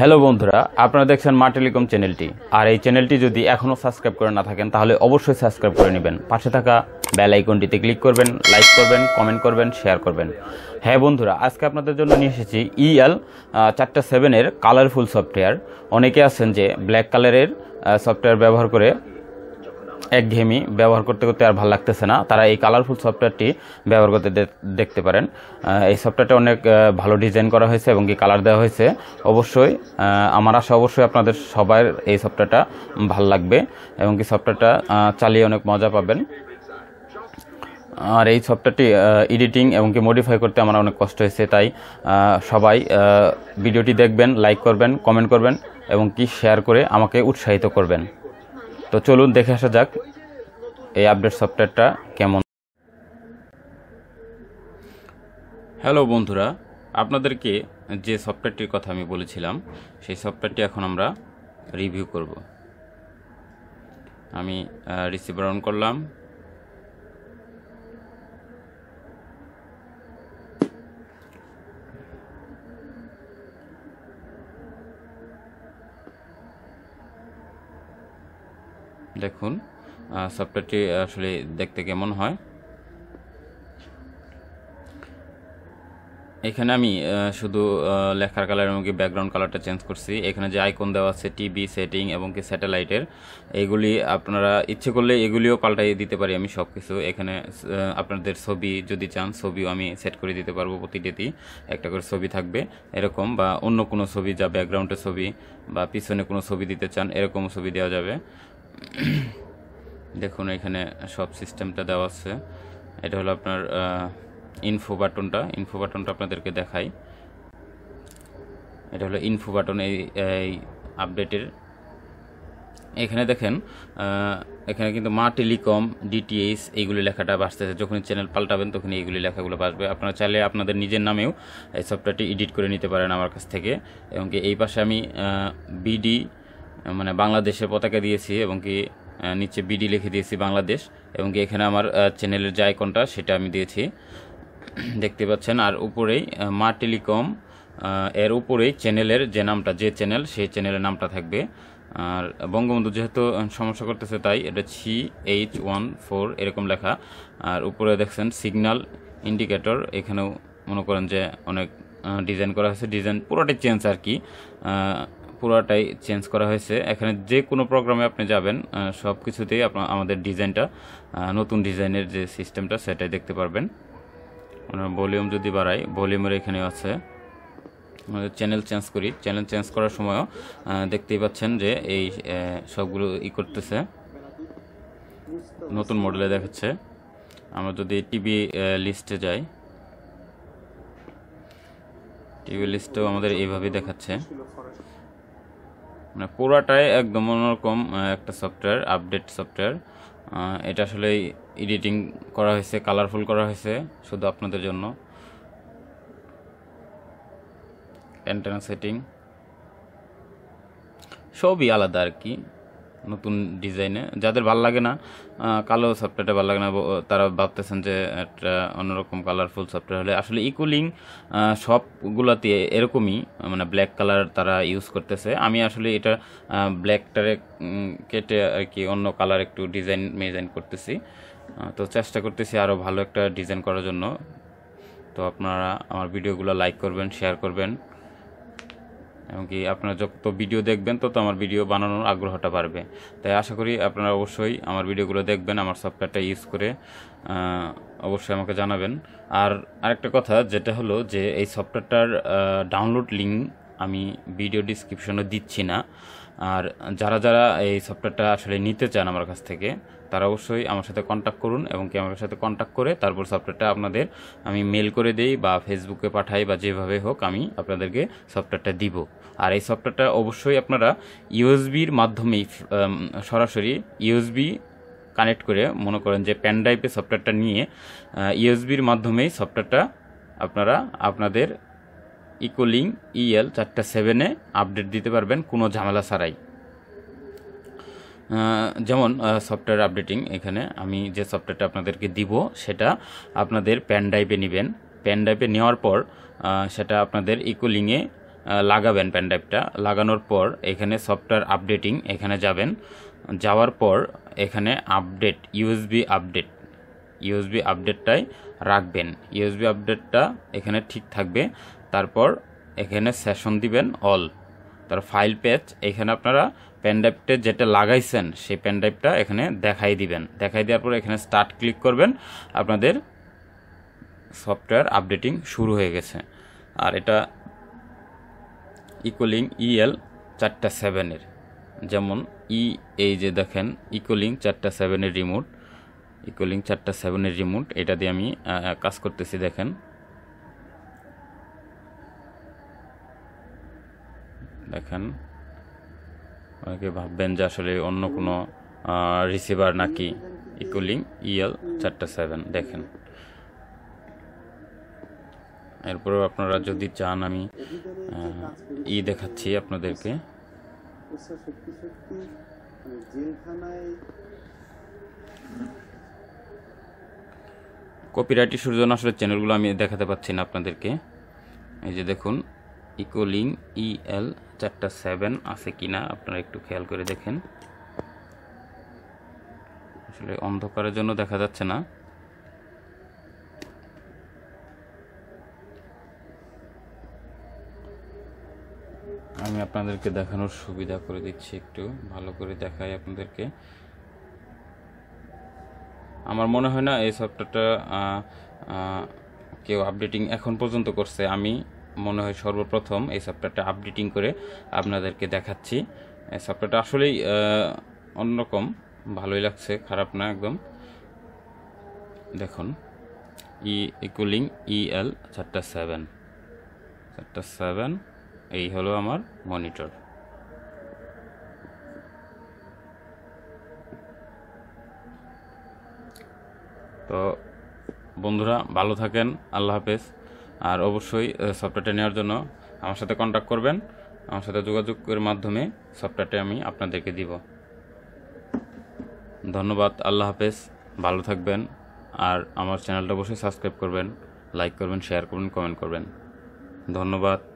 hello বন্ধুরা আপনারা দেখছেন মা টেলিকম চ্যানেলটি আর এই চ্যানেলটি যদি এখনও সাবস্ক্রাইব করে না থাকেন তাহলে অবশ্যই সাবস্ক্রাইব করে নেবেন পাশে থাকা বেল আইকনটিতে ক্লিক করবেন লাইক করবেন কমেন্ট করবেন শেয়ার করবেন হ্যাঁ বন্ধুরা আজকে আপনাদের জন্য নিয়ে এসেছি ইএল e চারটা সেভেনের কালারফুল সফটওয়্যার অনেকে আছেন যে ব্ল্যাক কালারের সফটওয়্যার ব্যবহার করে একঘেয়েমি ব্যবহার করতে করতে আর ভালো লাগতেছে না তারা এই কালারফুল সফটওয়্যারটি ব্যবহার করতে দেখতে পারেন এই সফটওয়্যারটা অনেক ভালো ডিজাইন করা হয়েছে এবং কি কালার দেওয়া হয়েছে অবশ্যই আমার আশা অবশ্যই আপনাদের সবাই এই সফটওয়্যারটা ভালো লাগবে এবং কি সফটওয়্যারটা চালিয়ে অনেক মজা পাবেন আর এই সফটওয়্যারটি এডিটিং এবং কি মডিফাই করতে আমার অনেক কষ্ট হয়েছে তাই সবাই ভিডিওটি দেখবেন লাইক করবেন কমেন্ট করবেন এবং কি শেয়ার করে আমাকে উৎসাহিত করবেন তো চলুন দেখে আসা যাক এই আপডেট সফটওয়্যারটা কেমন হ্যালো বন্ধুরা আপনাদেরকে যে সফটওয়্যারটির কথা আমি বলেছিলাম সেই সফটওয়্যারটি এখন আমরা রিভিউ করব আমি রিসিভার অন করলাম দেখুন সফটওয়্যারটি আসলে দেখতে কেমন হয় এখানে আমি শুধু লেখার কালার এবং ব্যাকগ্রাউন্ড কালারটা চেঞ্জ করছি এখানে যে আইকন দেওয়া আছে টিভি সেটিং এবং কি স্যাটেলাইটের এগুলি আপনারা ইচ্ছে করলে এগুলিও পাল্টাই দিতে পারি আমি সব কিছু এখানে আপনাদের ছবি যদি চান ছবিও আমি সেট করে দিতে পারবো প্রতিটিতেই একটা করে ছবি থাকবে এরকম বা অন্য কোনো ছবি যা ব্যাকগ্রাউন্ডের ছবি বা পিছনে কোনো ছবি দিতে চান এরকম ছবি দেওয়া যাবে দেখুন এখানে সব সিস্টেমটা দেওয়া আছে এটা হলো আপনার ইনফো বাটনটা ইনফো বাটনটা আপনাদেরকে দেখাই এটা হলো ইনফো বাটন এই আপডেটের এখানে দেখেন এখানে কিন্তু মা টেলিকম ডিটিএস এইগুলি লেখাটা বাসতেছে যখনই চ্যানেল পাল্টাবেন তখনই এইগুলি লেখাগুলো বাসবে আপনারা চাইলে আপনাদের নিজের নামেও এই সফটওয়্যারটি এডিট করে নিতে পারেন আমার কাছ থেকে এবং এই পাশে আমি বিডি মানে বাংলাদেশের পতাকা দিয়েছি এবং কি নিচে বিডি লিখে দিয়েছি বাংলাদেশ এবং কি এখানে আমার চ্যানেলের যে আইকনটা সেটা আমি দিয়েছি দেখতে পাচ্ছেন আর উপরেই মা টেলিকম এর উপরেই চ্যানেলের যে নামটা যে চ্যানেল সেই চ্যানেলের নামটা থাকবে আর বঙ্গবন্ধু যেহেতু সমস্যা করতেছে তাই এটা সি এইচ ওয়ান ফোর এরকম লেখা আর উপরে দেখছেন সিগন্যাল ইন্ডিকেটর এখানেও মনে করেন যে অনেক ডিজাইন করা হয়েছে ডিজাইন পুরোটাই চেঞ্জ আর কি পুরাটাই চেঞ্জ করা হয়েছে এখানে যে কোনো প্রোগ্রামে আপনি যাবেন সব কিছুতেই আপনার আমাদের ডিজাইনটা নতুন ডিজাইনের যে সিস্টেমটা সেটাই দেখতে পারবেন ভলিউম যদি বাড়াই ভলিউমের এখানে আছে চ্যানেল চেঞ্জ করি চ্যানেল চেঞ্জ করার সময়ও দেখতেই পাচ্ছেন যে এই সবগুলো ই করতেছে নতুন মডেলে দেখাচ্ছে আমরা যদি টিভি লিস্টে যাই টিভি লিস্টেও আমাদের এইভাবে দেখাচ্ছে মানে পুরাটাই একদম অন্যরকম একটা সফটওয়্যার আপডেট সফটওয়্যার এটা আসলে এডিটিং করা হয়েছে কালারফুল করা হয়েছে শুধু আপনাদের জন্য অ্যান্টেনা সেটিং সবই আলাদা আর কি নতুন ডিজাইনে যাদের ভাল লাগে না কালো সফটওয়্যারটা ভালো লাগে না তারা ভাবতেছেন যে একটা অন্যরকম কালারফুল সফটওয়্যার হলে আসলে ইকুলিং সবগুলাতে এরকমই মানে ব্ল্যাক কালার তারা ইউজ করতেছে আমি আসলে এটা ব্ল্যাকটারে কেটে আর কি অন্য কালার একটু ডিজাইন মেজাইন করতেছি তো চেষ্টা করতেছি আরও ভালো একটা ডিজাইন করার জন্য তো আপনারা আমার ভিডিওগুলো লাইক করবেন শেয়ার করবেন এমনকি আপনারা যত ভিডিও দেখবেন তত আমার ভিডিও বানানোর আগ্রহটা বাড়বে তাই আশা করি আপনারা অবশ্যই আমার ভিডিওগুলো দেখবেন আমার সফটওয়্যারটা ইউজ করে অবশ্যই আমাকে জানাবেন আর আরেকটা কথা যেটা হলো যে এই সফটওয়্যারটার ডাউনলোড লিঙ্ক আমি ভিডিও ডিসক্রিপশনে দিচ্ছি না আর যারা যারা এই সফটওয়্যারটা আসলে নিতে চান আমার কাছ থেকে তারা অবশ্যই আমার সাথে কন্ট্যাক্ট করুন এবং কি আমার সাথে কন্ট্যাক্ট করে তারপর সফটওয়্যারটা আপনাদের আমি মেল করে দেই বা ফেসবুকে পাঠাই বা যেভাবে হোক আমি আপনাদেরকে সফটওয়্যারটা দিব আর এই সফটওয়্যারটা অবশ্যই আপনারা ইউএসবির মাধ্যমেই সরাসরি ইউএসবি কানেক্ট করে মনে করেন যে প্যান ড্রাইভে সফটওয়্যারটা নিয়ে ইউএসবির মাধ্যমেই সফটওয়্যারটা আপনারা আপনাদের ইকোলিং ইএল e চারটা সেভেনে আপডেট দিতে পারবেন কোনো ঝামেলা ছাড়াই যেমন সফটওয়্যার আপডেটিং এখানে আমি যে সফটওয়্যারটা আপনাদেরকে দিব সেটা আপনাদের প্যান ড্রাইভে নেবেন প্যান ড্রাইভে নেওয়ার পর সেটা আপনাদের ইকোলিংয়ে লাগাবেন প্যান ড্রাইভটা লাগানোর পর এখানে সফটওয়্যার আপডেটিং এখানে যাবেন যাওয়ার পর এখানে আপডেট ইউএসবি আপডেট ইউএসবি আপডেটটাই রাখবেন ইউএসবি আপডেটটা এখানে ঠিক থাকবে তারপর এখানে সেশন দিবেন অল তার ফাইল পেজ এখানে আপনারা পেনড্রাইভটা যেটা লাগাইছেন সেই পেনড্রাইভটা এখানে দেখাই দিবেন দেখাই দেওয়ার পর এখানে স্টার্ট ক্লিক করবেন আপনাদের সফটওয়্যার আপডেটিং শুরু হয়ে গেছে আর এটা ইকোলিং ইএল e চারটা সেভেনের যেমন ই e, এই যে দেখেন ইকোলিং চারটা সেভেনের রিমোট ইকোলিং চারটা সেভেনের রিমোট এটা দিয়ে আমি কাজ করতেছি দেখেন দেখেন অনেকে ভাববেন যে আসলে অন্য কোনো রিসিভার নাকি ইকুলিং ইএল e চারটা সেভেন দেখেন এরপরেও আপনারা যদি চান আমি ই দেখাচ্ছি আপনাদেরকে কপিরাইট ইস্যুর জন্য আসলে চ্যানেলগুলো আমি দেখাতে পাচ্ছি না আপনাদেরকে এই যে দেখুন ইকোলিং ইএল e চারটা সেভেন আছে কি না আপনারা একটু খেয়াল করে দেখেন আসলে অন্ধকারের জন্য দেখা যাচ্ছে না আমি আপনাদেরকে দেখানোর সুবিধা করে দিচ্ছি একটু ভালো করে দেখাই আপনাদেরকে আমার মনে হয় না এই সফটওয়্যারটা কেউ আপডেটিং এখন পর্যন্ত করছে আমি মনে হয় সর্বপ্রথম এই সফটওয়্যারটা আপডেটিং করে আপনাদেরকে দেখাচ্ছি এই সফটওয়্যারটা আসলেই অন্যরকম ভালোই লাগছে খারাপ না একদম দেখুন ই ইকুলিং ইএল চারটা সেভেন চারটা সেভেন এই হলো আমার মনিটর তো বন্ধুরা ভালো থাকেন আল্লাহ হাফেজ আর অবশ্যই সফটওয়্যারটা নেওয়ার জন্য আমার সাথে কন্ট্যাক্ট করবেন আমার সাথে যোগাযোগের মাধ্যমে সফটওয়্যারটা আমি আপনাদেরকে দিব ধন্যবাদ আল্লাহ হাফেজ ভালো থাকবেন আর আমার চ্যানেলটা অবশ্যই সাবস্ক্রাইব করবেন লাইক করবেন শেয়ার করবেন কমেন্ট করবেন ধন্যবাদ